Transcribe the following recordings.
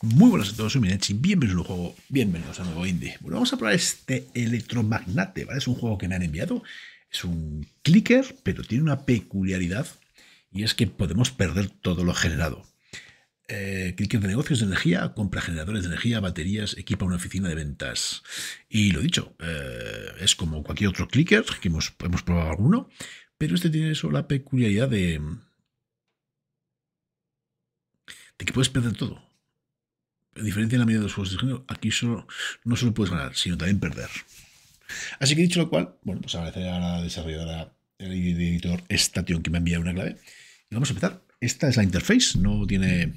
Muy buenas a todos, soy Minechi, bienvenidos a un juego, bienvenidos a nuevo indie. Bueno, vamos a probar este Electromagnate, ¿vale? Es un juego que me han enviado, es un clicker, pero tiene una peculiaridad y es que podemos perder todo lo generado. Eh, clicker de negocios de energía, compra generadores de energía, baterías, equipa una oficina de ventas. Y lo dicho, eh, es como cualquier otro clicker, que hemos, hemos probado alguno, pero este tiene eso, la peculiaridad de, de que puedes perder todo a diferencia de la medida de los juegos de género, aquí no solo puedes ganar, sino también perder. Así que dicho lo cual, bueno, pues agradecer a la desarrolladora, el editor Station que me ha enviado una clave. Y vamos a empezar. Esta es la interface, no tiene.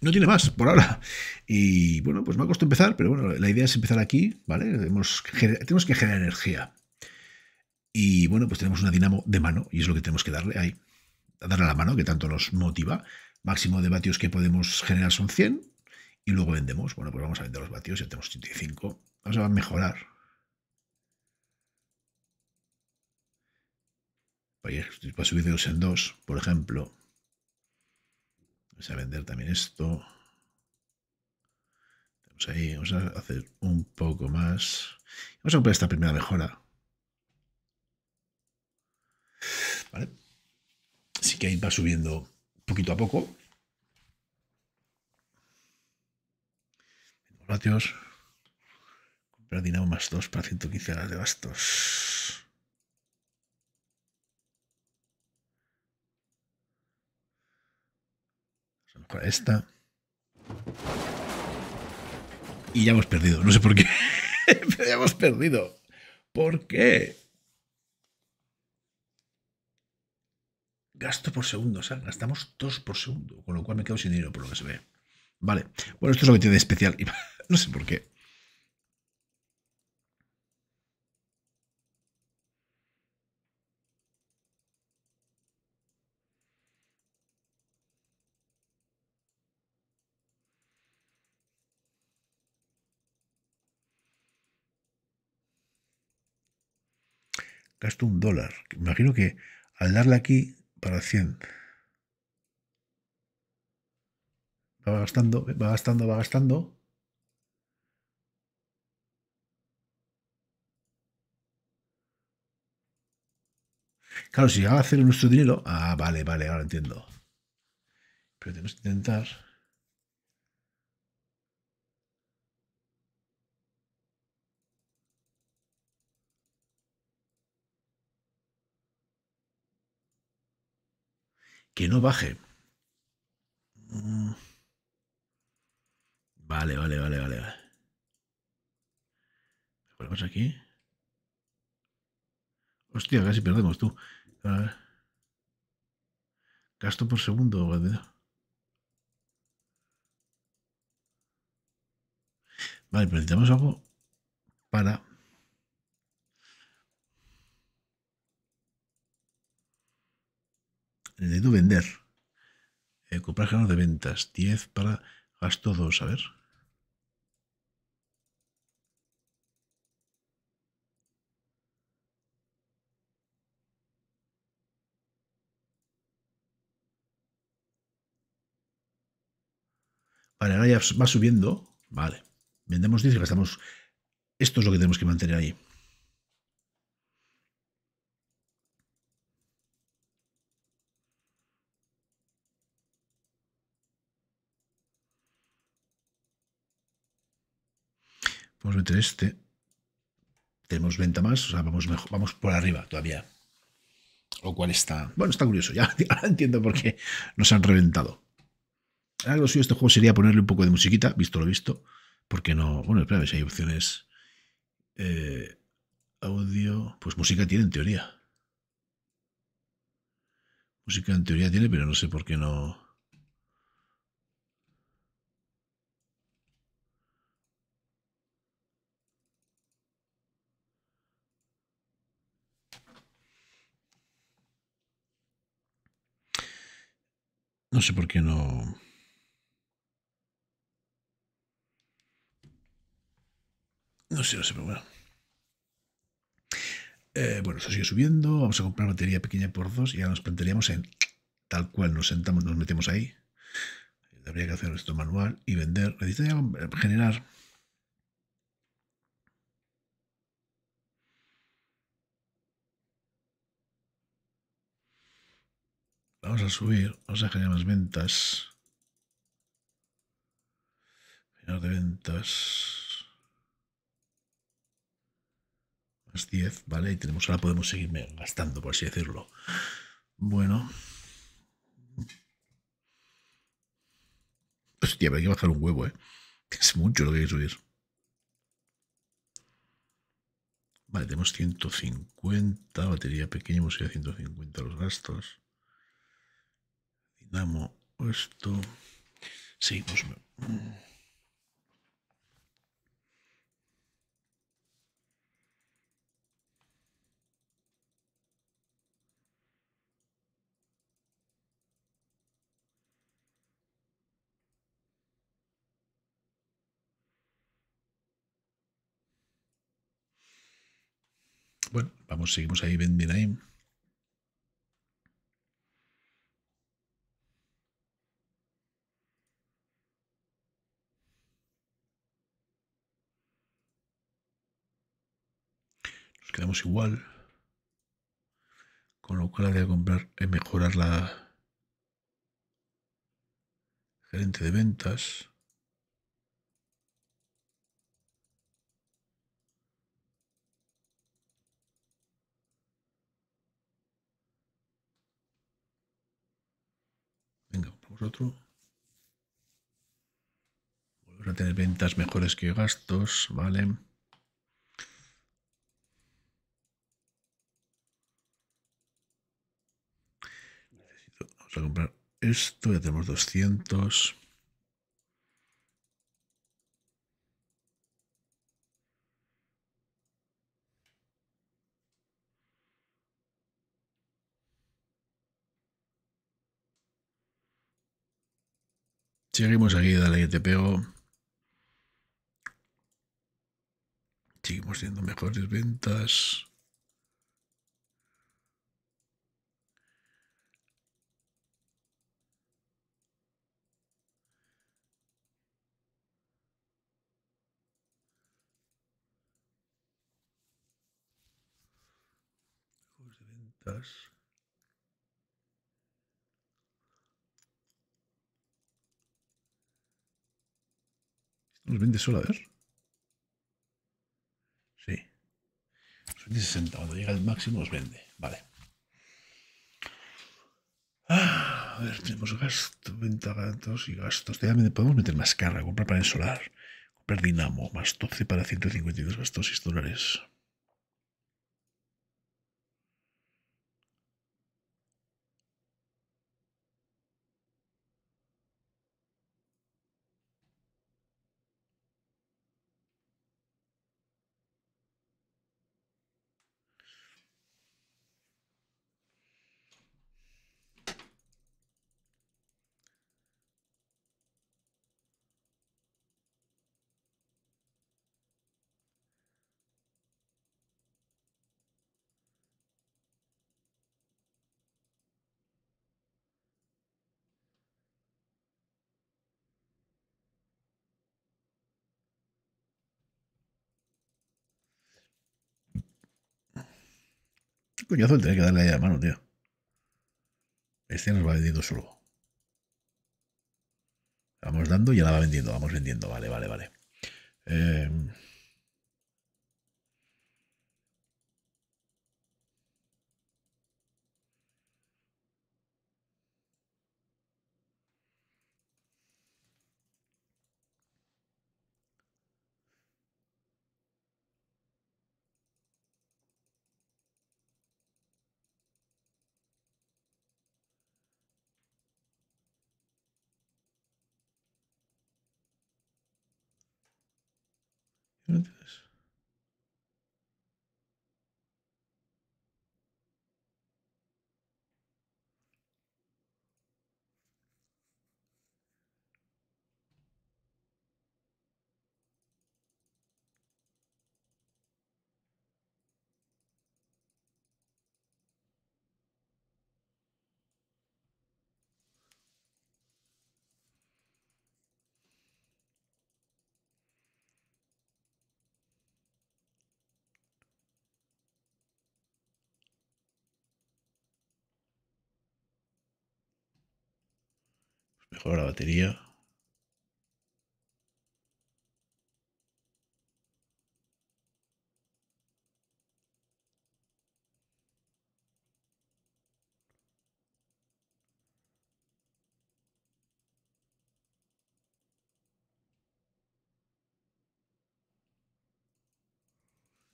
No tiene más por ahora. Y bueno, pues me ha costado empezar, pero bueno, la idea es empezar aquí, ¿vale? Tenemos tenemos que generar energía. Y bueno, pues tenemos una dinamo de mano, y es lo que tenemos que darle ahí. Darle a la mano, que tanto nos motiva máximo de vatios que podemos generar son 100 y luego vendemos. Bueno, pues vamos a vender los vatios, ya tenemos 85. Vamos a mejorar. Va a subir de 2 en dos por ejemplo. Vamos a vender también esto. Vamos a hacer un poco más. Vamos a comprar esta primera mejora. ¿Vale? Así que ahí va subiendo poquito a poco. Vatios. Comprar Dinamo más 2 para 115 horas de gastos. Vamos a esta. Y ya hemos perdido. No sé por qué. Pero ya hemos perdido. ¿Por qué? gasto por segundo, o sea, gastamos dos por segundo, con lo cual me quedo sin dinero por lo que se ve. Vale, bueno, esto es lo que tiene de especial, no sé por qué. Gasto un dólar. Imagino que al darle aquí 100 Va gastando, va gastando, va gastando. Claro, si llegaba a hacer nuestro dinero. Ah, vale, vale, ahora entiendo. Pero tenemos que intentar. que no baje. Mm. Vale, vale, vale, vale. Volvemos aquí. Hostia, casi perdemos tú. Gasto por segundo. Vale. vale, necesitamos algo para necesito vender. Eh, comprar ganos de ventas. 10 para gasto 2. A ver. Vale, ahora ya va subiendo. Vale. Vendemos 10 y gastamos. Esto es lo que tenemos que mantener ahí. Vamos a meter este. Tenemos venta más, vamos, vamos por arriba todavía. Lo cual está... Bueno, está curioso, ya entiendo por qué nos han reventado. Algo suyo este juego sería ponerle un poco de musiquita, visto lo visto, porque no... Bueno, espera, a si hay opciones... Eh, audio... Pues música tiene en teoría. Música en teoría tiene, pero no sé por qué no... No sé por qué no... No sé, no sé, pero bueno. Eh, bueno, eso sigue subiendo. Vamos a comprar batería pequeña por dos y ahora nos plantearíamos en tal cual nos sentamos, nos metemos ahí. Habría que hacer esto manual y vender. generar Vamos a subir, vamos a generar más ventas. Generar de ventas. Más 10, ¿vale? Y tenemos, ahora podemos seguir gastando, por así decirlo. Bueno. Hostia, pero hay que bajar un huevo, ¿eh? Es mucho lo que hay que subir. Vale, tenemos 150, batería pequeña, hemos ido a 150 los gastos. Damos esto. Seguimos. Bueno, vamos, seguimos ahí, Ben Miraim Nos quedamos igual. Con lo cual habría que comprar, eh, mejorar la gerente de ventas. Venga, compramos otro. Volver a tener ventas mejores que gastos, ¿vale? comprar esto, ya tenemos 200. Seguimos aquí, dale que te pego. Seguimos siendo mejores ventas. los ¿Nos vende solo a ver? Sí. Nos vende 60. Cuando llega el máximo los vende. Vale. Ah, a ver, tenemos gastos, venta gastos y gastos. También podemos meter más carga, comprar panel solar, comprar dinamo, más 12 para 152 gastos 6 dólares. coñazo el tener que darle ahí la mano, tío. Este nos va vendiendo solo. Vamos dando y ya la va vendiendo, vamos vendiendo. Vale, vale, vale. Eh... Meu Deus. Mejora la batería.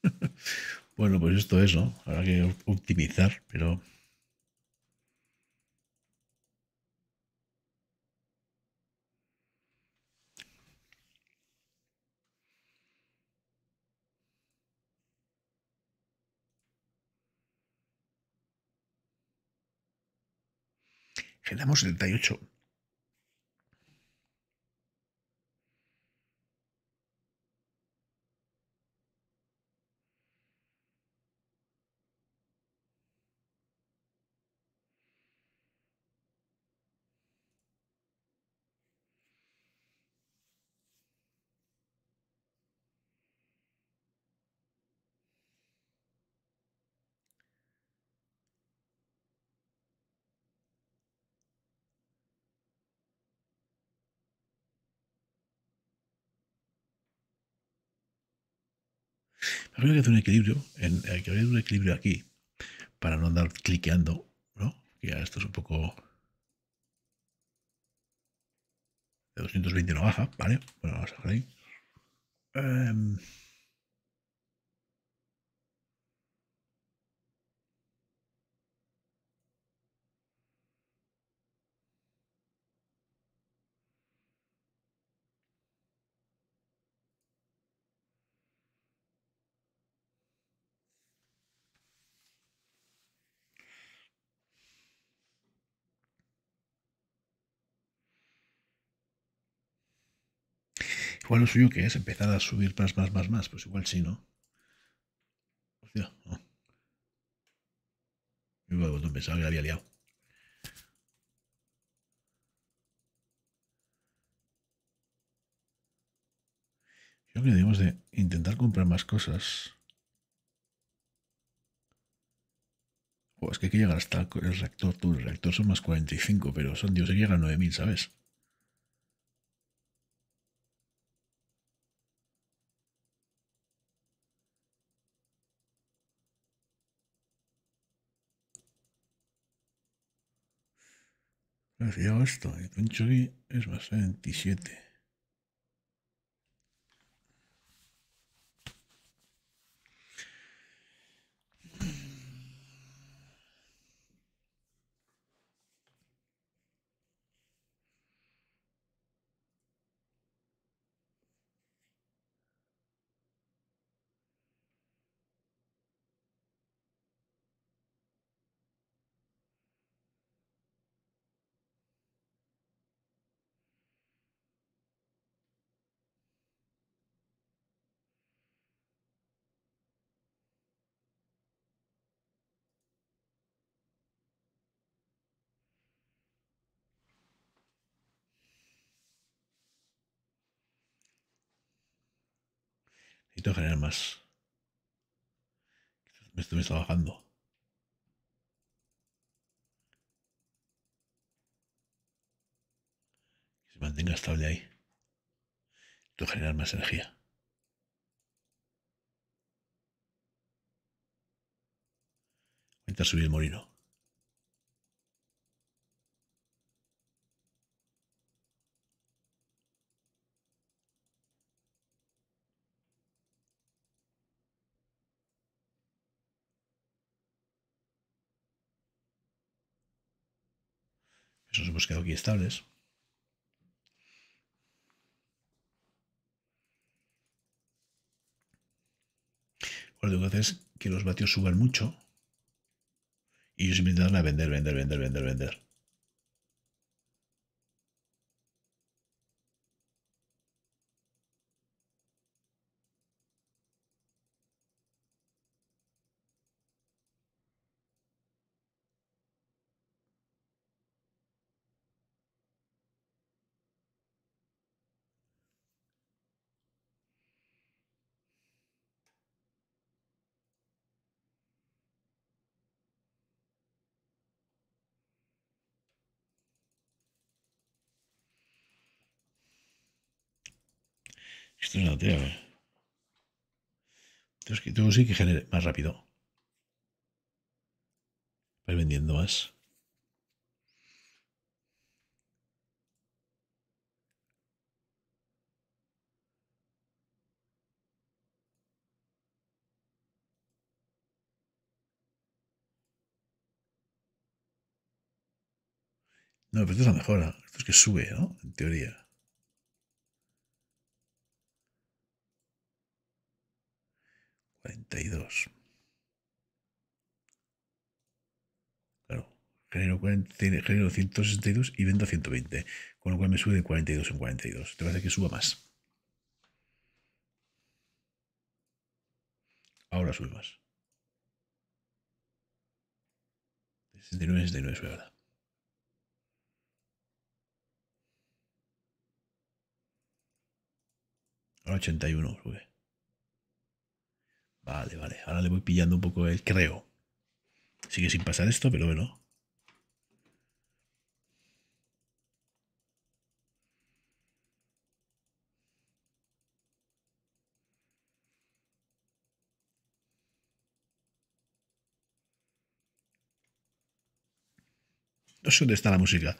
Bueno, pues esto es, ¿no? Habrá que optimizar, pero el 38 Hay que hacer un equilibrio, hay eh, que haber un equilibrio aquí, para no andar cliqueando, ¿no? Ya esto es un poco... De 220 no baja, ¿vale? Bueno, vamos a ver ahí. Em, Igual lo suyo que es empezar a subir más, más, más, más. Pues igual sí, ¿no? Hostia, no. Yo pensaba que la había liado. Yo creo que debemos de intentar comprar más cosas. O oh, es que hay que llegar hasta el reactor. Tú, el reactor son más 45, pero son Dios, que llega a 9000, ¿sabes? hago esto? el aquí es más 27. Necesito generar más. esto me está bajando. Que se mantenga estable ahí. Necesito generar más energía. cuenta subir el molino. Eso nos hemos quedado aquí estables. Lo que tengo que hacer es que los vatios suban mucho y yo simplemente a vender, vender, vender, vender, vender. Esto es una tía. Eh. Entonces, tú sí que genere más rápido. ir vendiendo más. No, pero esto es la mejora. Esto es que sube, ¿no? En teoría. Claro, genero, 162 y vendo 120, con lo cual me sube de 42 en 42. Te parece que suba más. Ahora sube más. 69, 69 sube ahora. Ahora 81 sube. Vale, vale. Ahora le voy pillando un poco el creo. Sigue sin pasar esto, pero bueno. No sé dónde está la música.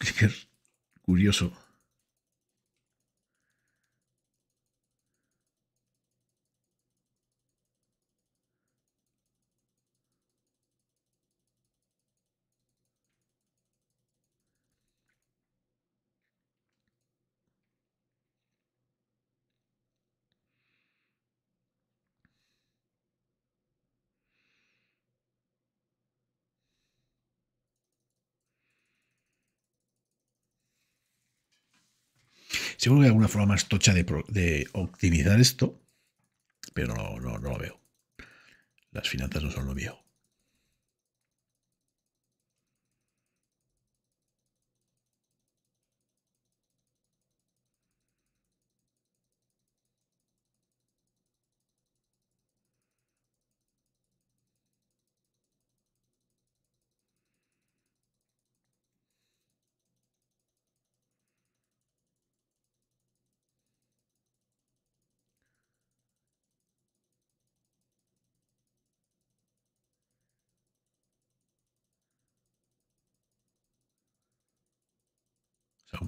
curioso. Seguro que hay alguna forma más tocha de, optimizar esto, pero no, no, no lo veo. Las finanzas no son lo mío.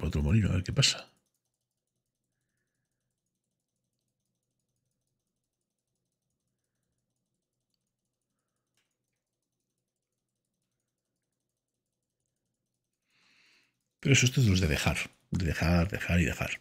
otro molino, a ver qué pasa. Pero eso es de de dejar, de dejar, dejar y dejar.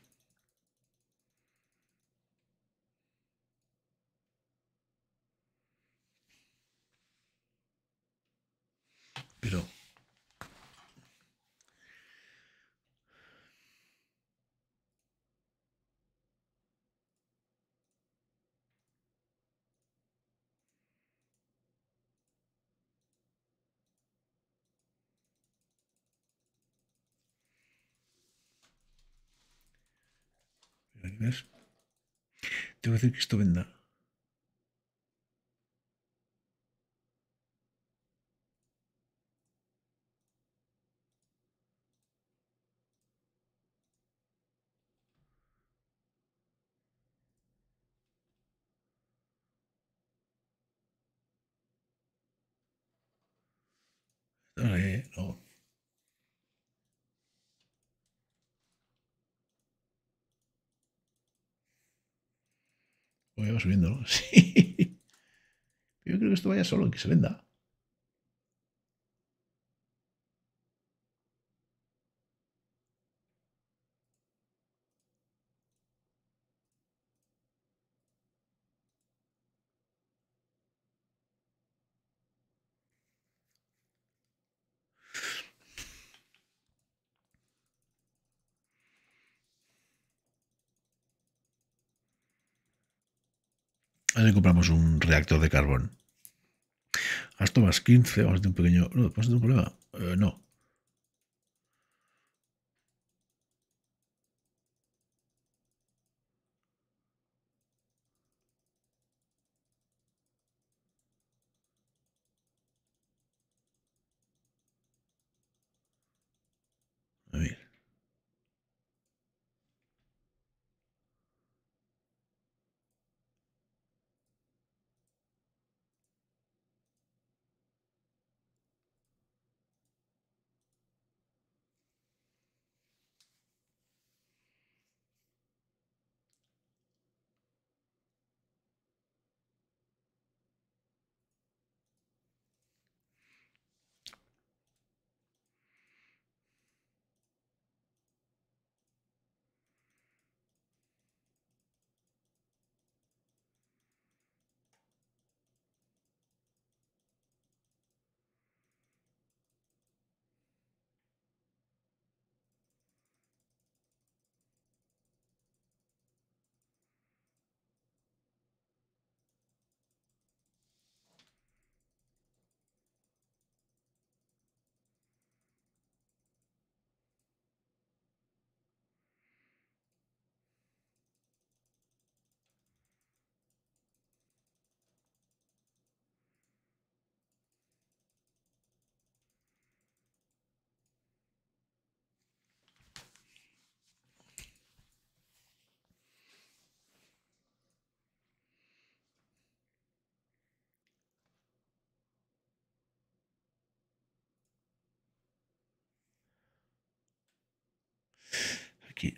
Yes. Το 1970 Pues Voy subiendo, ¿no? Sí. Yo creo que esto vaya solo, que se venda. Ahí compramos un reactor de carbón. Gasto más 15, vamos a hacer un pequeño... No, pues tener un problema? Eh, no.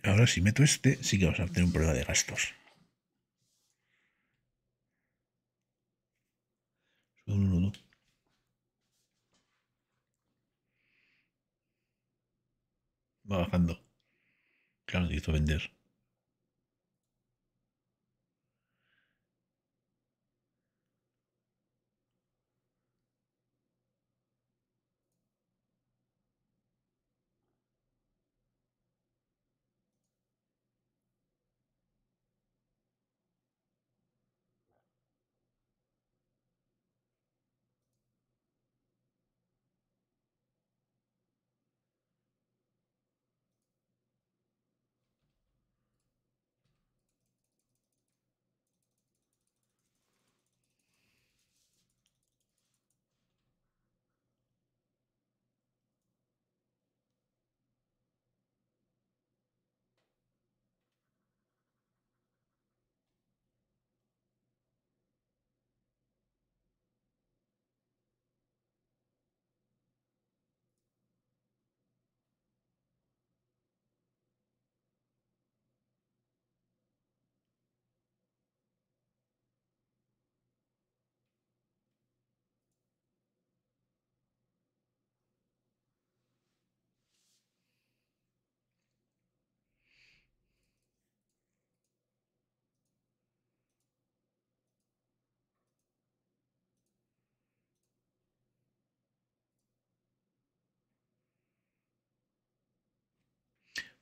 ahora si meto este, sí que vamos a tener un problema de gastos. Va bajando. Claro, hizo vender.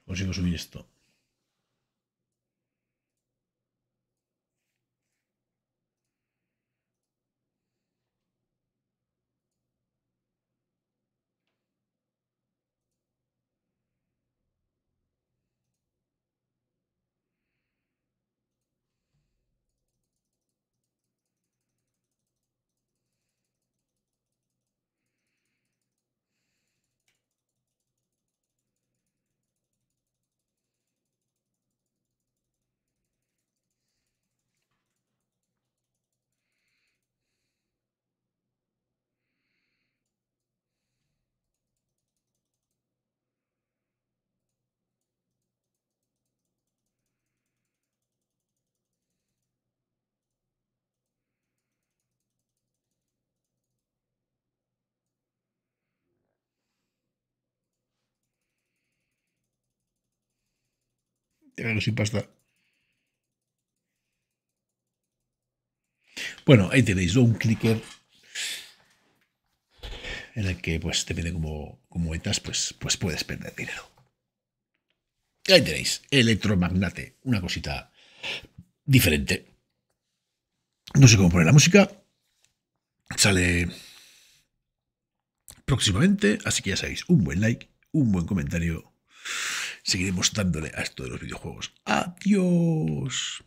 Consigo subir esto. Te sin pasta. Bueno, ahí tenéis un clicker en el que pues te cómo como, como metas, pues, pues puedes perder dinero. Ahí tenéis, electromagnate, una cosita diferente. No sé cómo poner la música. Sale próximamente, así que ya sabéis, un buen like, un buen comentario seguiremos dándole a esto de los videojuegos. Adiós.